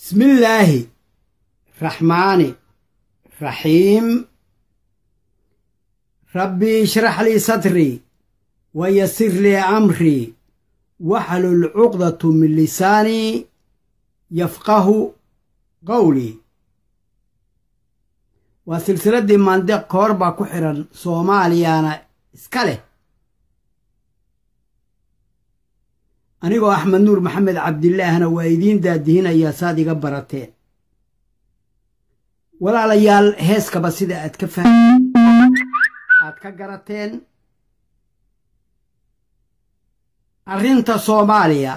bismillaahi raxmaani raxiim rabbii ishrax lii sadrii wayasir lii amrii waxlul cuqdatu min lisaanii yafqahu qawlii waa silsiladdii maandiq koor baa ku xidhan soomaaliyana iska leh anigoo axmed nuur maxamed cabdilaahna waa idiin daadihinayaa saad iga barateen walaalayaal heeskaba sida aad ka fahmeen aad ka garateen arrinta soomaaliya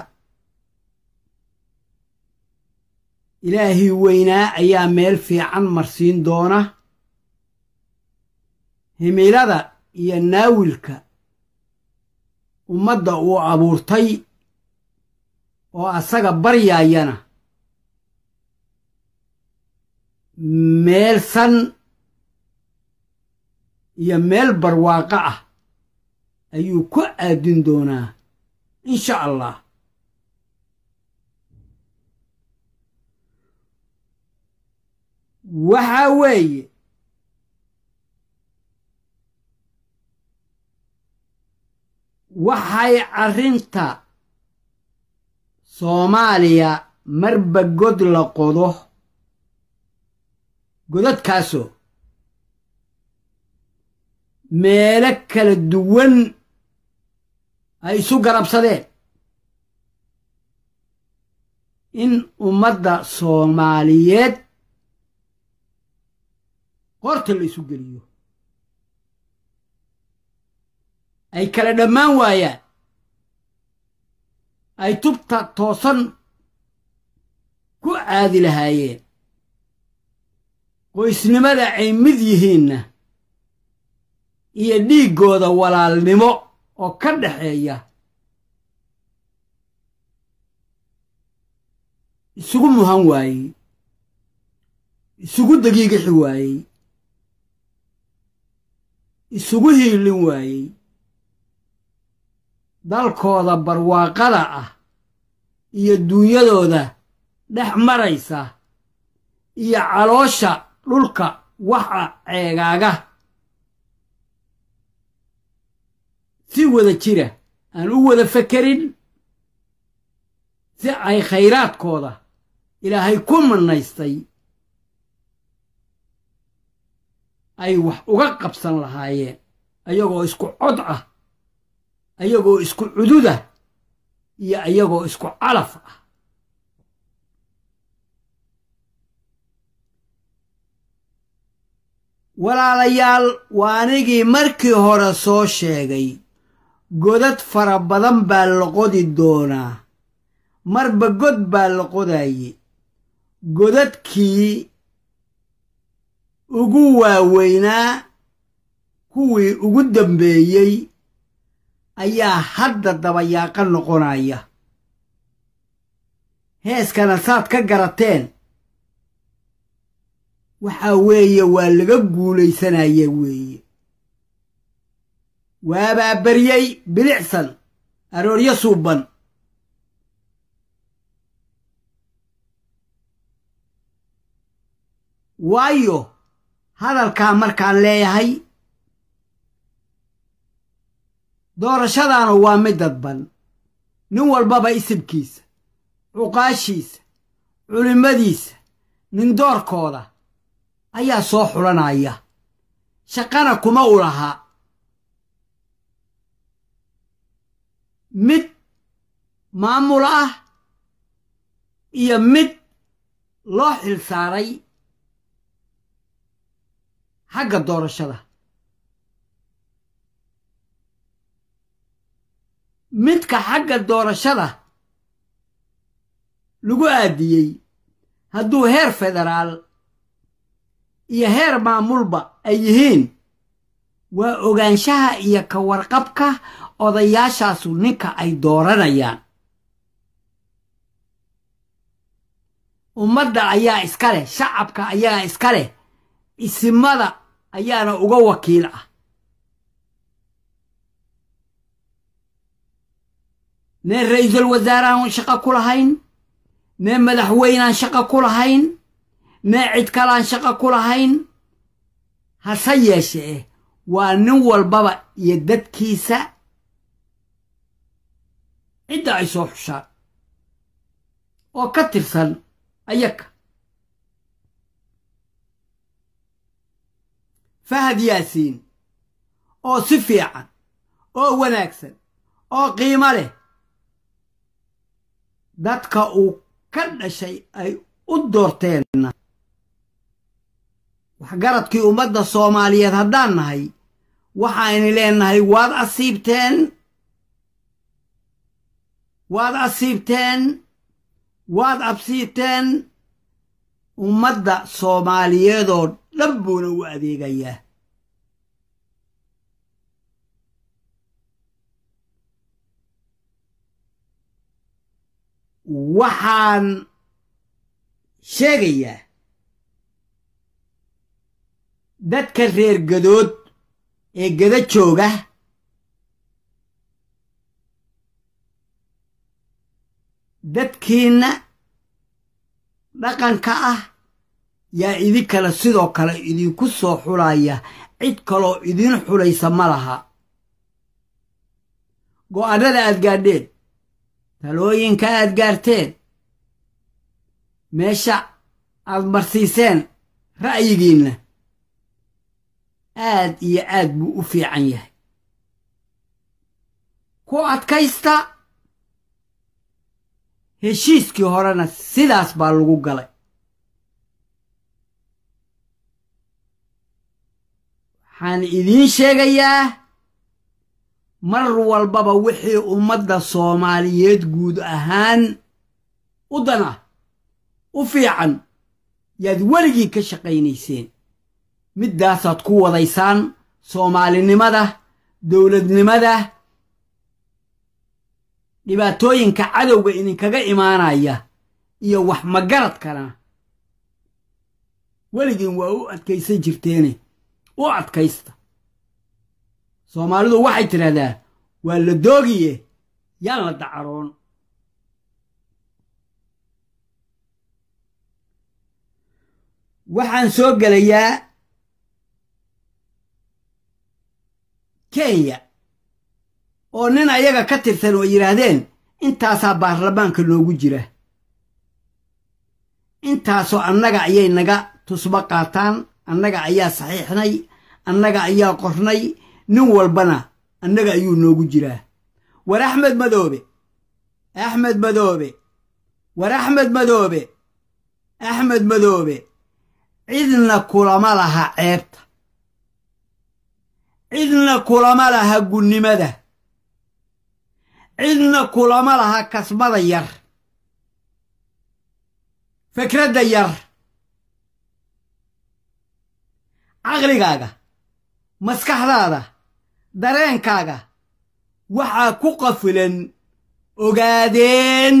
ilaahii weynaa ayaa meel fiican marsiin doona himilada iyo naawilka ummadda uu abuurtay oo asaga baryaayana meel san iyo meel barwaaqo ah ayuu ku aadin doonaa in sha allah waxaa weeye waxay arrinta soomaaliya marba god la qodo godadkaaso meelo kala duwan ay isu garabsadeen in ummadda soomaaliyeed qoorta la isu geliyo ay kala dhammaan waayaan ay tubta toosan ku aadi lahaayeen qoysnimada ay mid yihiinna iyo dhiiggooda walaalnimo oo ka dhexeeya isugu muhan waayey isugu dagiigixi waayey isugu hiilin waayey dalkooda barwaaqada ah iyo duunyadooda dhex maraysa iyo caloosha dhulka waxa ceegaaga si wada jira aan u wada fekerin si ay khayraadkooda ilaahay ku mannaystay ay wax uga qabsan lahaayeen ayagoo isku cod ah ayagoo isku cudud ah iyo iyagoo isku calaf ah walaalayaal waa anigii markii hore soo sheegay godad fara badan baa la qodi doonaa marba god baa la qodaye godadkii ugu waaweynaa kuwii ugu dambeeyey ayaa hadda dabayaaqa noqonaya heeskana saad ka garateen waxaa weeye waa laga guulaysanaya weeye waabaa beryey bilicsan arooryo suuban waayo hadalkaa markaan leeyahay doorashadaana waa mid dadban nin walbaba isibkiisa cuqaashiisa culimmadiisa nindoorkooda ayaa soo xulanaya shaqana kuma u lahaa mid maamul ah iyo mid loo xilsaaray xagga doorashada midka xagga doorashada lagu aadiyey hadduu heer federaal iyo heer maamulba ay yihiin waa ogaanshaha iyo ka warqabka odayaashaasu ninka ay dooranayaan ummadda ayaa iska leh shacabka ayaa iska leh isimada ayaana uga wakiil ah meen ra'iisul wasaaraaan shaqo ku lahayn nee madaxweynaan shaqo ku lahayn nee cid kalaan shaqo ku lahayn hase yeeshee waa nin walbaba iyo dadkiisa cidda ay soo xushaan oo ka tirsan ayaga fahad yaasiin oo si fiican oo wanaagsan oo qiimo leh dadka uu ka dhashay ay u doorteenna waxgaradkii ummadda soomaaliyeed haddaan nahay waxaynu leennahay waad asiibteen waad asiibteen waad absiibteen ummadda soomaaliyeedoo dhan buuna u adeegayaa waxaan sheegayaa dadka reer gadood ee gada jooga dadkiinna dhaqanka ah yaa idin kale sidoo kale idinku soo xulaya cid kaloo idiin xulaysa ma laha go'aannada aad gaadheed talooyinka aad gaarteen meesha aad marsiiseen ra'yigiinna aad iyo aad buu u fiican yahay ku adkaysta heshiiskii horena sidaas baa lagu galay waxaan idiin sheegayaa mar walbaba wixii ummadda soomaaliyeed guud ahaan u dana u fiican yaad weligii ka shaqaynayseen middaasaad ku wadaysaan soomaalinimada dowladnimada dhibaatooyinka cadowga idinkaga imaanaya iyo wax magaradkana weligiin waa u adkaysan jirteene u adkaysta soomaalidu waxay tidhaahdaa waa la doogiye yaan la dacaroon waxaan soo gelayaa kenya oo nin ayaga ka tirsan oo yidhaahdeen intaasaa baarlamaanka noogu jira intaasoo annaga ayay naga tusbo qaataan annaga ayaa saxiixnay annaga ayaa qornay nin walbana annaga ayuu noogu jiraa war axmed madoobe axmed madoobe war axmed madoobe axmed madoobe cidna kulama laha ceebta cidna kulama laha gunnimada cidna kulama laha kasmada yar fikradda yar caqligaaga maskaxdaada dareenkaaga waxaa ku qafilan ogaadeen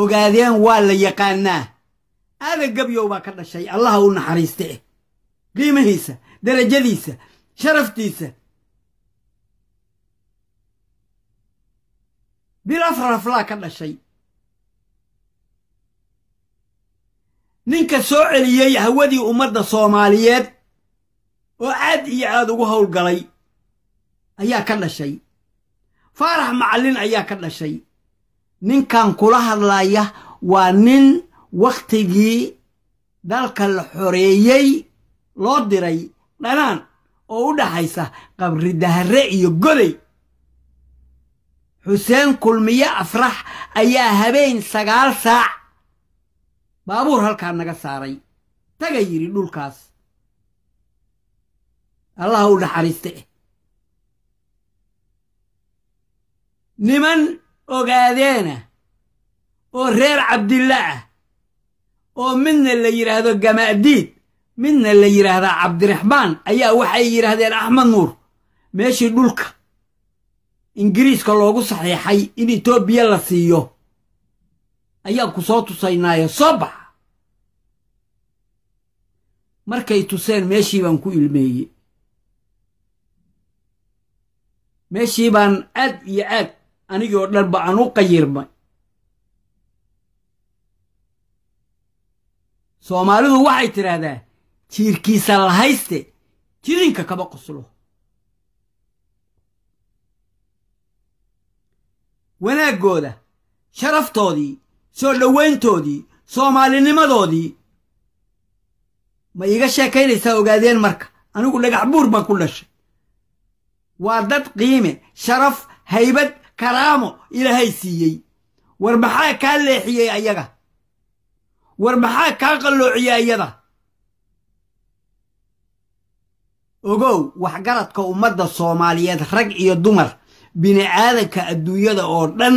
ogaadeen waa la yaqaanaa aadan gebyow baa ka dhashay allaha u naxariiste eh qiimahiisa darajadiisa sharaftiisa bil afraraflaa ka dhashay ninka soo celiyey hawadii ummadda soomaaliyeed oo aad iyo aad ugu howlgalay ayaa ka dhashay faarax macalin ayaa ka dhashay ninkan kula hadlaya waa nin wakhtigii dalka la xoreeyey loo diray dhanaan oo u dhaxaysa qabridahare iyo goday xuseen kulmiye afrax ayaa habeen sagaal saac baabuur halkaa naga saaray taga yidhi dhulkaas allah u naxariiste eh niman ogaadeena ah, oo reer cabdilla ah oo midna la yidhaahdo gamaadiid midna la yidhaahda cabdiraxmaan ayaa waxay yidhaahdeen axmed nuur meeshii dhulka ingiriiska loogu saxiixay in etoobiya la siiyo ayaan ku soo tusaynaayo soo baxa markay tuseen meeshii baan ku ilmeeyey meeshii baan aad iyo aad anigoo dhan ba aan u qayirmay soomaalidu waxay tidhaahdaa jiirkiisa la hayste jidinka kama qoslo wanaaggooda sharaftoodii soo dhowayntoodii soomaalinimadoodii ma iiga sheekaynaysaa ogaadeen marka anigu dhagax buur baan ku dhashay waa dad qiime sharaf haybad karaamo ilaahay siiyey war maxaa kaa leexiyey ayaga war maxaa kaa qalloociyey ayada ogow waxgaradka ummadda soomaaliyeed rag iyo dumar bini aadanka adduunyada oo dhan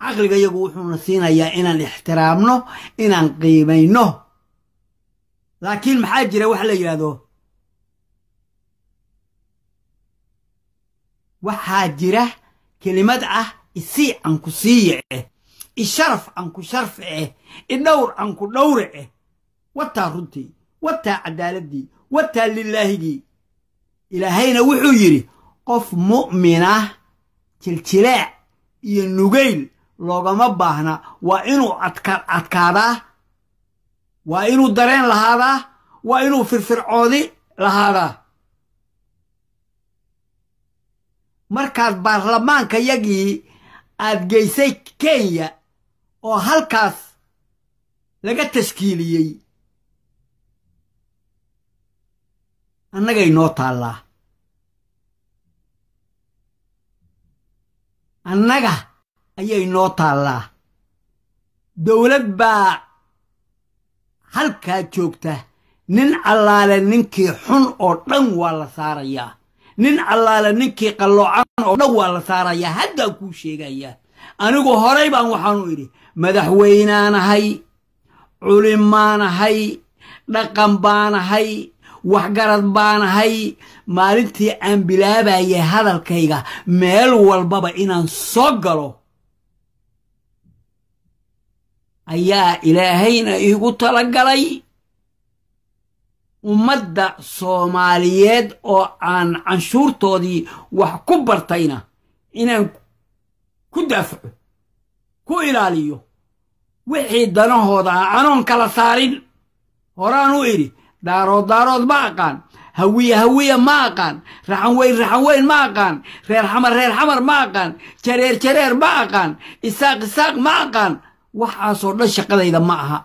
caqliga iyagu wuxuuna siinayaa inaan ixtiraamno inaan qiimayno laakiin maxaa jira wax la yidhaahdo waxaa jira kelimad ah isii aan ku siiye eh isharaf aan ku sharfe eh idhowr aan ku dhowre eh wataa runtii wataa cadaaladii wataa lilaahigii ilaahayna wuxuu yidhi qof mu'mina ah, jiljileec iyo nugeyl loogama baahna waa inuu adkaadaa waa inuu dareen lahaadaa waa inuu firfircoodi lahaadaa markaad baarlamaanka yagii aad geysay kenya oo halkaas laga tashkiiliyey annagay noo taallaa annaga ayay noo taallaa dowlad baa halkaa joogta nin allaale ninkii xun oo dhan waa la saarayaa nin allaale ninkii qalloocan oo dhan waa la saarayaa haddaan kuu sheegayaa anigu horay baan waxaanu idhi madaxweynaanahay culimaanahay dhaqan baanahay waxgarad baanahay maalintii aan bilaabayay hadalkayga meel walbaba inaan soo galo ayaa ilaahayna iigu talagalay ummadda soomaaliyeed oo aan canshuurtoodii wax ku bartayna inaan ku daafaco ku ilaaliyo wixii danahooda canoon kala saarin horaan u idhi daarood daarood ma aqaan hawiya hawiya ma aqaan raxanweyn raxanweyn ma aqaan reer xamar reer xamar ma aqaan jareer jareer ma aqaan isaaq isaaq ma aqaan waxaasoo dhan shaqadayda ma aha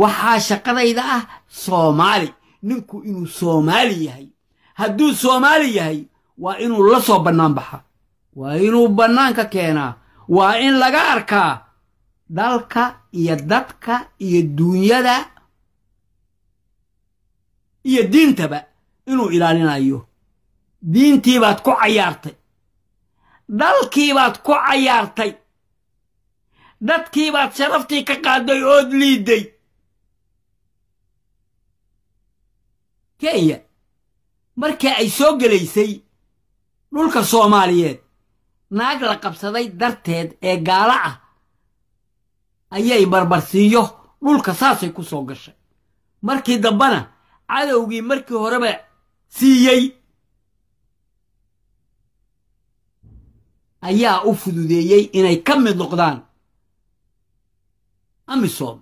waxaa shaqadayda ah soomaali ninku inuu soomaali yahay hadduu soomaali yahay waa inuu la soo bannaan baxa waa inuu bannaanka keenaa waa in laga arkaa dalka iyo dadka iyo duunyada iyo diintaba inuu ilaalinayo diintii baad ku cayaartay dalkiibaad ku cayaartay dadkii baad sharaftii ka qaaday ood liiday kenya marka ay soo gelaysay dhulka soomaaliyeed naag la qabsaday darteed ee gaalo ah ayay barbarsiiyo dhulka saasay ku soo gashay markii dambena cadowgii markii horeba siiyey ayaa u fududeeyey inay ka mid noqdaan amisom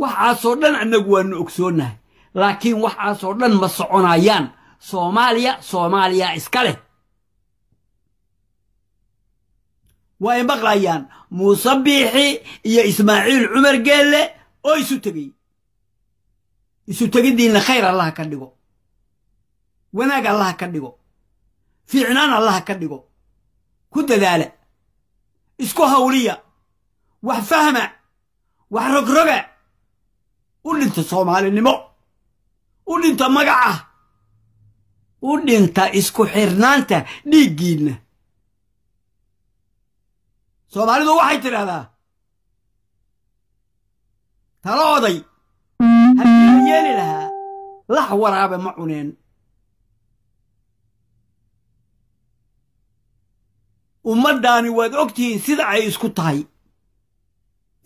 waxaasoo dhan annagu waanu ogsoonnahay laakiin waxaasoo dhan ma soconayaan soomaaliya soomaaliya iska leh waa way maqlayaan muuse biixi iyo ismaaciil cumar geelle oo isu tegay isu tegiddiinna khayr allaha ka dhigo wanaag allaha ka dhigo fiicnaan allaha ka dhigo ku dadaala isku hawliya wax fahma wax rogroga u dhinta soomaalinimo u dhinta magaca u dhinta isku xirnaanta dhiiggiinna soomaalidu waxay tidhaahdaa tala oday haddii la yeeli lahaa lax waraabe ma cuneen ummaddaani waad ogtihiin sida ay isku tahay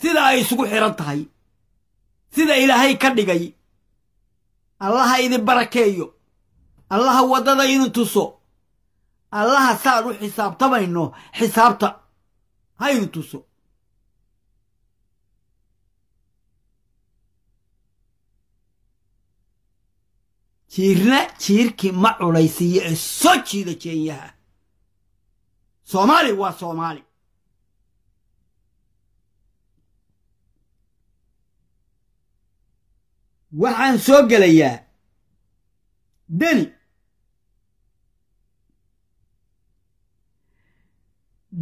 sida ay isugu xidhan tahay sida ilaahay ka dhigay allaha idin barakeeyo allaha waddada idin tuso allaha saan u xisaabtamayno xisaabta ha idin tuso jiirna jiirkii ma culaysiiyo ee soo jiida jeenyaha soomaali waa soomaali waxaan soo gelayaa deni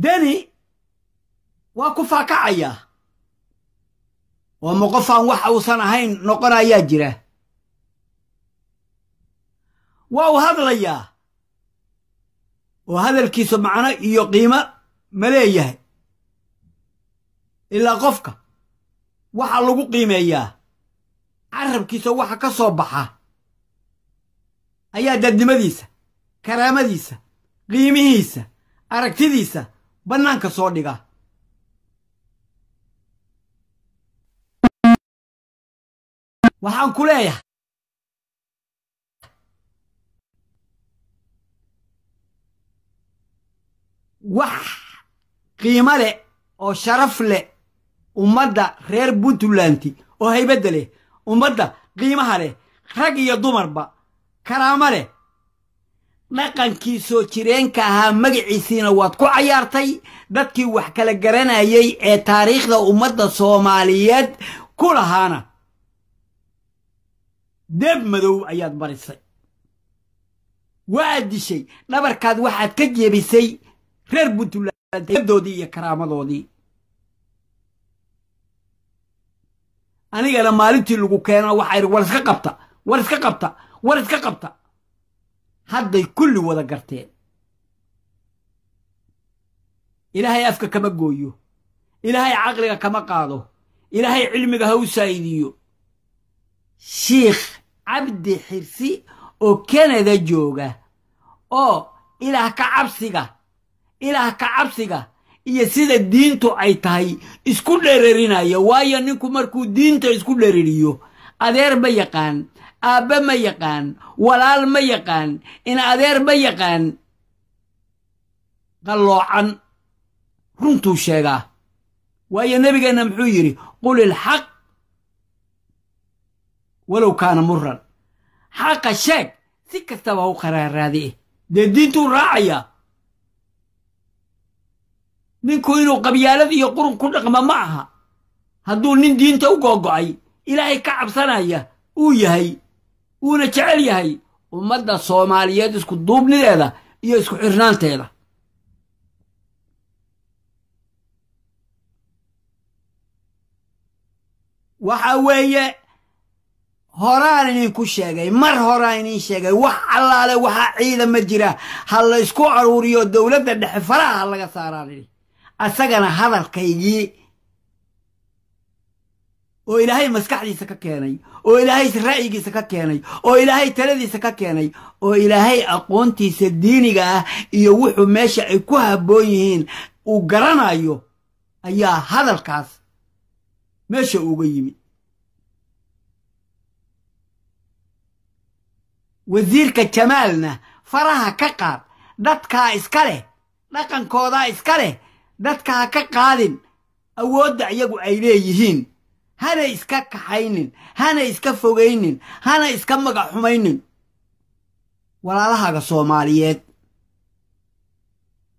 deni waa ku faakacayaa oo ma qofaan wax uusan ahayn noqonayaa jira waa u hadlayaa oo hadalkiisu macno iyo qiimo ma leeyahay ilaa qofka waxaa lagu qiimeeyaa carabkiisa waxa ka soo baxa ayaa dadnimadiisa karaamadiisa qiimihiisa aragtidiisa bannaanka soo dhiga waxaan ku leeyahay wax qiimo leh oo sharaf leh ummadda reer puntlanti oo haybadda leh ummadda qiimaha leh rag iyo dumarba karaamo leh dhaqankii soo jireenka ahaa magiciisiina waad ku cayaartay dadkii wax kala garanayay ee taariikhda ummadda soomaaliyeed ku lahaana deeb madow ayaad barisay waad dishay dhabarkaad waxaad ka jeebisay reer puntland iyo karaamadoodii anigana maalintii lagu keeno waxay war iska qabta war iska qabta war iska qabta hadday kulli wada garteen ilaahay afka kama gooyo ilaahay caqliga kama qaado ilaahay cilmiga ha u saa'idiyo shiikh cabdi xirsi oo kanada jooga oo ilaah ka cabsiga ilaah ka cabsiga iyo sida diintu ay tahay isku dhererinaya waayo ninku markuu diinta isku dhereriyo adeer ma yaqaan aabbe ma yaqaan walaal ma yaqaan in adeer ma yaqaan qalloocan runtuu sheegaa waayo nebigeenna muxuu yidhi qul ilxaq walow kaana muran xaqa sheeg si kastaba u qaraaraadi dee diintuu raacayaa ninku inuu qabyaalad iyo qurun ku dhaqmo ma aha hadduu nin diinta u googo'ay ilaahay ka cabsanaya uu yahay wuuna jecel yahay ummadda soomaaliyeed isku duubnideeda iyo isku xirnaanteeda waxa weeye horaan idin ku sheegay mar horaan idin sheegay wax allaale waxaa ciida ma jira ha la ysku caruuriyo dowladda dhexe faraha ha laga saaraan asagana hadalkaygii oo ilaahay maskaxdiisa ka keenay oo ilaahay ra'yigiisa ka keenay oo ilaahay taladiisa ka keenay oo ilaahay aqoontiisa diiniga ah iyo wuxuu meesha ay ku habboon yihiin uu garanayo ayaa hadalkaas meesha uga yimid wasiirka jamaalna faraha ka qaad dadkaa iska leh dhaqankoodaa iska leh dadka ha ka qaadin awoodda iyagu ay leeyihiin hana iska kaxaynin hana iska fogaynin hana iska magaxumaynin walaalahaaga soomaaliyeed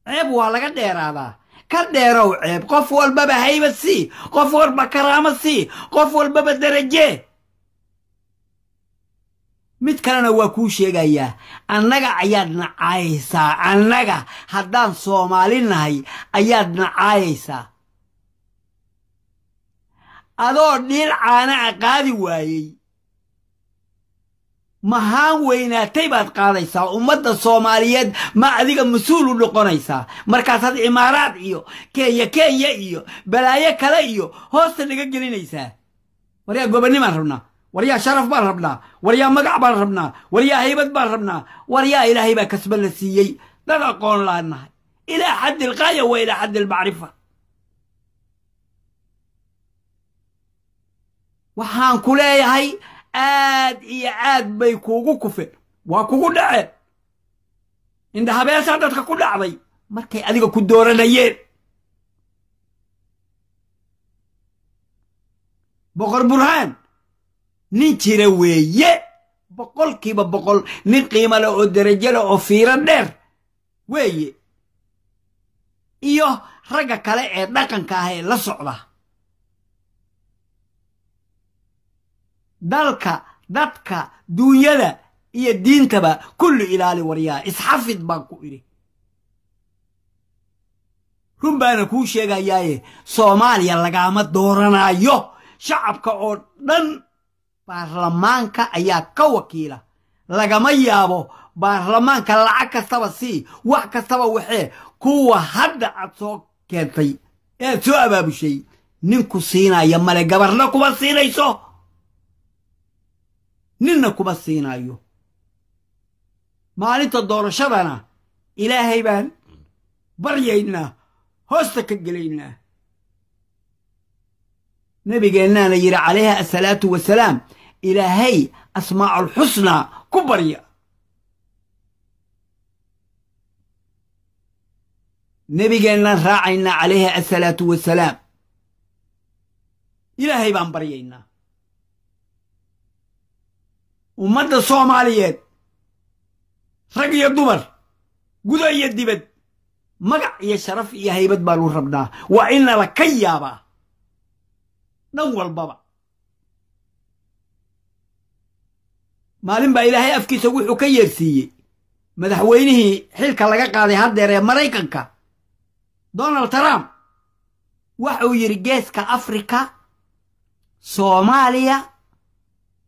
ceeb waa laga dheeraadaa ka dheerow ceeb qof walbaba haybad sii qof walba karaama sii qof walbaba derajee mid kalena waa kuu sheegayaa annaga ayaad nacayaysaa annaga haddaan soomaali nahay ayaad nacaayaysaa adoo dhiil caana a qaadi waayey mahaan weynaatay baad qaadaysaa ummadda soomaaliyeed ma adiga mas-uul u noqonaysaa markaasaad cimaaraad iyo kenya kenya iyo balaayo kale iyo hoosta naga gelinaysaa waryaa gobannimaan rabnaa waryaa sharaf baan rabnaa waryaa magac baan rabnaa waryaa haybad baan rabnaa waryaa ilaahay baa kasba la siiyey dad aqoon laanahay ilaa xaddi algaaya wa ilaa xaddi lmacrifa waxaan ku leeyahay aad iyo aad bay kuugu kufeen waa kugu dhaceen indhahabeesaa dadka ku dhacday markay adiga ku dooranayeen boqor burhaan nin jira weeye boqolkiiba boqol nin qiimo leh oo derajo leh oo fiiro dheer weeye iyo ragga kale ee dhaqanka ah ee la socda dalka dadka duunyada iyo diintaba kullu ilaali waryaa isxafid baan ku idhi run baana kuu sheegayaaye soomaaliya lagaama dooranaayo shacabka oo dhan baarlamaanka ayaa ka wakiila lagama yaabo baarlamaanka lacag kastaba sii wax kastaba waxee kuwa hadda cad soo keentay ead soo abaabushay ninku siinaya male gabarna kuma siinayso ninna kuma siinaayo maalinta doorashadana ilaahay baan baryaynaa hoosta ka gelaynaa nabigeennaana yidhi calayha asalaatu wasalaam ilaahay asmaacalxusnaa ku barya nebigeennaan raacaynaa calayha asalaatu wasalaam ilaahay baan baryaynaa ummadda soomaaliyeed rag iyo dumar gudo iyo dibad magac iyo sharaf iyo haybad baa luu rabnaa waa in nala ka yaabaa dhan walbaba maalin baa ilaahay afkiisa wuxuu ka yeersiiyey madaxweynihii xilka laga qaaday haddeer ee maraykanka donald trump waxuu yidhi geeska afrika soomaaliya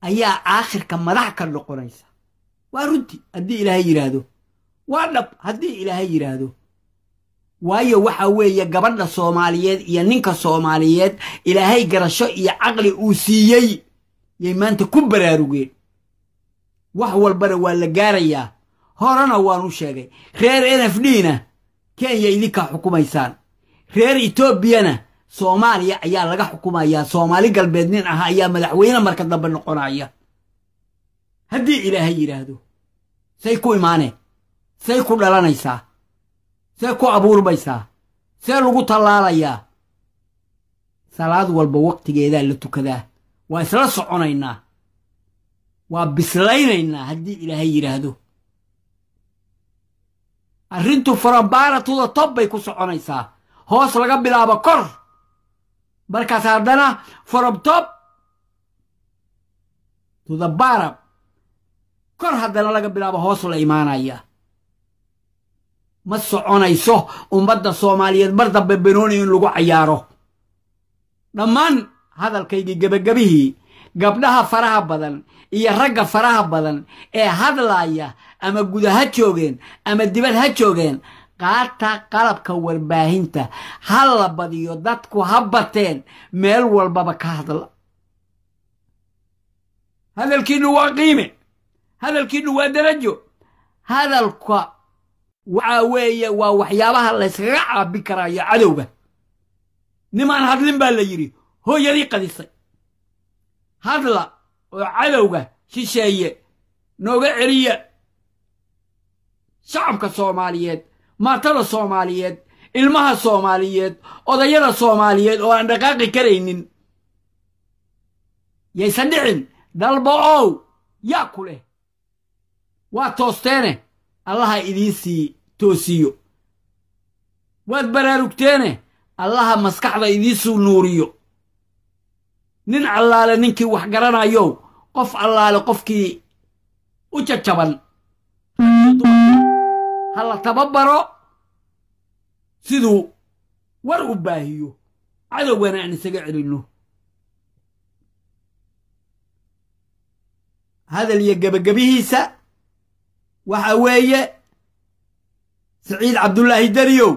ayaa aakhirka madax ka noqonaysa waa runti haddii ilaahay yidhaahdo waa dhab haddii ilaahay yidhaahdo waayo waxa weeye gabadha soomaaliyeed iyo ninka soomaaliyeed ilaahay garasho iyo caqli uu siiyey yay maanta ku baraarugeen wax walbana waa la gaarayaa horena waan u sheegay reer n f d na kenya idinkaa xukumaysaan reer etoobiyana soomaaliya ayaa laga xukumayaa soomaali galbeed nin ah ayaa madaxweyne marka dambe noqonaya haddii ilaahay yidhaahdo say ku imaaneen say ku dhalanaysaa see ku abuurmaysaa see lagu tallaalayaa salaad walba waqtigeedaa la tukadaa waa isla soconaynaa waa bislaynaynaa haddii ilaahay yidhaahdo arrintu farambaaratuda tob bay ku soconaysaa hoos laga bilaabo kor markaas haddana from top to kor haddana laga bilaabo hoos la imaanaya ma soconayso ummadda soomaaliyeed mar dambe benooni in lagu cayaaro dhammaan hadalkaygii gebagebihii gabdhaha faraha badan iyo ragga faraha badan ee hadlaaya ama guda ha joogeen ama dibad ha joogeen qaata qalabka warbaahinta ha la badiyo dadku ha bateen meel walbaba ka hadla hadalkiinnu waa qiime hadalkiinnu waa darajo hadalka waxaa weeye waa waxyaabaha layskaga caabi karaayo cadowga nimaan hadlin baa la yidhi hooyadii qadisay hadla oo cadowga shisheeye nooga celiya shacabka soomaaliyeed maatada soomaaliyeed ilmaha soomaaliyeed odayada soomaaliyeed oo aan dhaqaaqi karaynin yaysan dhicin dalba ow yaa ku leh waa toosteene allaha idiinsii toosiyo waad baraarugteene allaha maskaxda idiinsuu nuuriyo nin allaale ninkii wax garanayow qof allaale qofkii u jajaban ha la tababaro siduu war u baahiyo cadowgana aan isaga celinno hadal iyo gebagabihiisa waxa weeye siciid cabdullaahi deriyow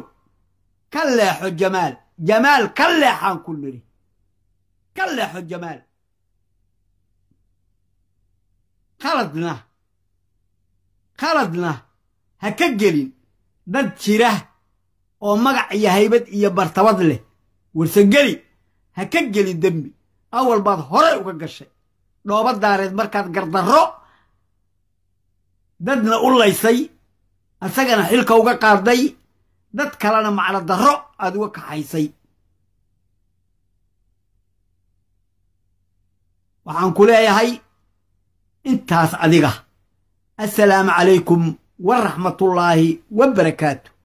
ka leexo jamaal jamaal ka leexaan ku nidhi ka leexo jamaal khaladna khaladna ha ka gelin dad jira oo magac iyo haybad iyo bartabad leh warse ha ka gelin dembi awal baad horay uga gashay dhoobadaareed markaad gardarro dadna u laysay asagana xilka uga qaarday dad kalena macla darro aad uga kaxaysay waxaan ku leeyahay intaas adiga assalaamu calaykum waraxmatullaahi wa barakaatu